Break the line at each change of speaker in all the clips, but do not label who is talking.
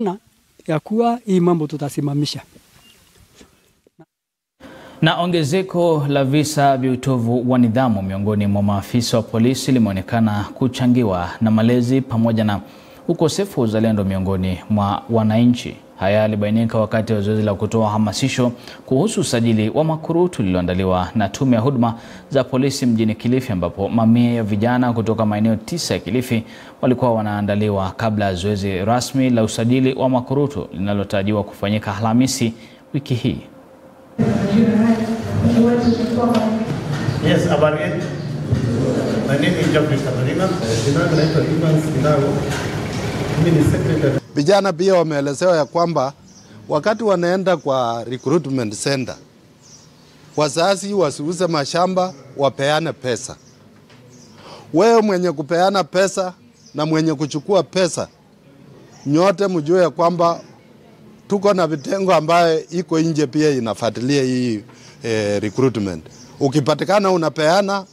na ya kuwa hii mambo tutasimamisha.
Na ongezeko la visa vya utovu wa nidhamu miongoni mwa maafisa wa polisi limeonekana kuchangiwa na malezi pamoja na ukosefu wa uzalendo miongoni mwa wananchi. Haya yalibainika wakati wa zoezi la kutoa hamasisho kuhusu usajili wa makurutu lililoandaliwa na Tume ya Huduma za Polisi mjini Kilifi, ambapo mamia ya vijana kutoka maeneo tisa ya Kilifi walikuwa wanaandaliwa kabla ya zoezi rasmi la usajili wa makurutu linalotarajiwa kufanyika Alhamisi wiki hii. Yes, My name is
Vijana pia wameelezewa ya kwamba wakati wanaenda kwa recruitment center, wazazi wasiuze mashamba, wapeane pesa. Wewe mwenye kupeana pesa na mwenye kuchukua pesa, nyote mjue ya kwamba tuko na vitengo ambayo iko nje pia inafuatilia hii e, recruitment. Ukipatikana unapeana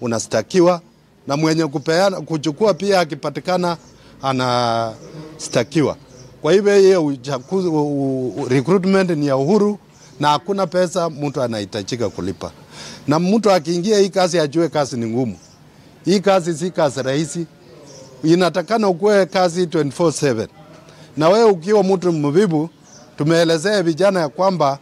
unastakiwa, na mwenye kupeana, kuchukua pia akipatikana anastakiwa. Kwa hivyo hiyo recruitment ni ya uhuru na hakuna pesa mtu anahitajika kulipa, na mtu akiingia hii kazi ajue kazi ni ngumu. Hii kazi si kazi rahisi, inatakana ukuwe kazi 24/7 na wewe ukiwa mtu mvivu, tumeelezea vijana ya kwamba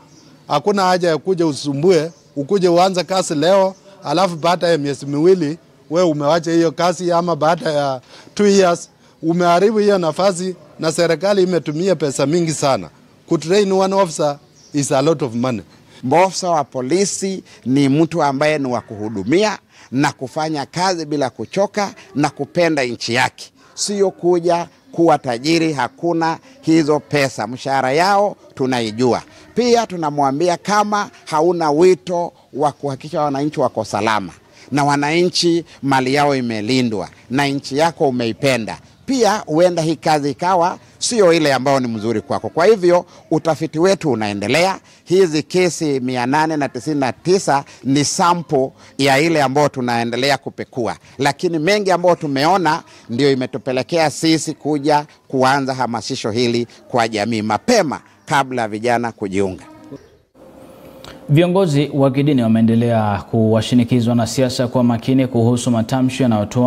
hakuna haja ya kuja usumbue, ukuje uanze kazi leo, alafu baada ya miezi miwili wewe umewacha hiyo kazi, ama baada ya 2 years umeharibu hiyo nafasi, na serikali
imetumia pesa mingi sana kutrain one officer is a lot of money. Maofisa wa polisi ni mtu ambaye ni wa kuhudumia na kufanya kazi bila kuchoka na kupenda nchi yake, sio kuja kuwa tajiri. Hakuna hizo pesa, mshahara yao tunaijua. Pia tunamwambia kama hauna wito wa kuhakikisha wananchi wako salama na wananchi mali yao imelindwa na nchi yako umeipenda pia huenda hii kazi ikawa sio ile ambayo ni mzuri kwako. Kwa hivyo utafiti wetu unaendelea. Hizi kesi mia nane na tisini na tisa ni sampo ya ile ambayo tunaendelea kupekua, lakini mengi ambayo tumeona ndio imetupelekea sisi kuja kuanza hamasisho hili kwa jamii mapema kabla ya vijana kujiunga.
Viongozi wa kidini wameendelea kuwashinikizwa na siasa kwa makini kuhusu matamshi yanayotoa